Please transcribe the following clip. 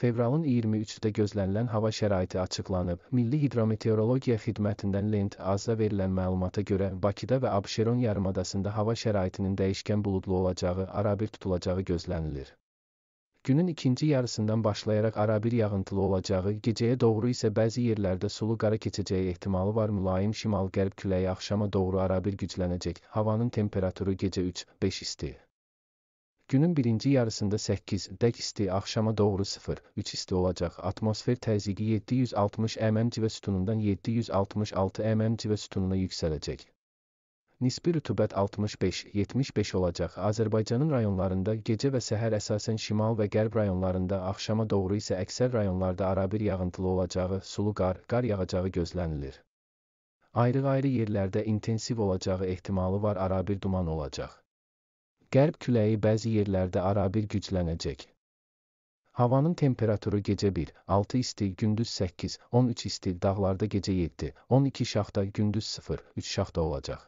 fevralın 23-də gözlənilən hava şəraiti açıqlanıb. Milli Hidrometeorologiya Xidmətindən Lent AZ-a verilən məlumata görə Bakıda və Abşeron yarımadasında hava şəraitinin dəyişkən buludlu olacağı, arabir tutulacağı gözlənilir. Günün ikinci yarısından başlayaraq arabir yağıntılı olacağı, gecəyə doğru isə bəzi yerlərdə sulu qara keçəcəyi ehtimalı var. Mülayim şimal-qərb küləyi axşama doğru arabir güclənəcək. Havanın temperaturu gecə 3-5 isti. Günün birinci yarısında 8 dək isti, axşama doğru 0-3 isti olacaq. Atmosfer təzyiqi 760 mm civə sütunundan 766 mm civə sütununa yüksələcək. Nisbi rütubət 65-75 olacaq. Azərbaycanın rayonlarında gecə və səhər əsasən şimal və qərb rayonlarında axşama doğru isə əksər rayonlarda arabir yağıntılı olacağı, sulu qar, qar yağacağı gözlənilir. Ayrı-ayrı yerlərdə intensiv olacağı ehtimalı var arabir duman olacaq. Qərb küləyi bəzi yerlərdə arabir güclənəcək. Havanın temperaturu gecə 1, 6 isti, gündüz 8, 13 isti, dağlarda gecə 7, 12 şaxta, gündüz 0, 3 şaxta olacaq.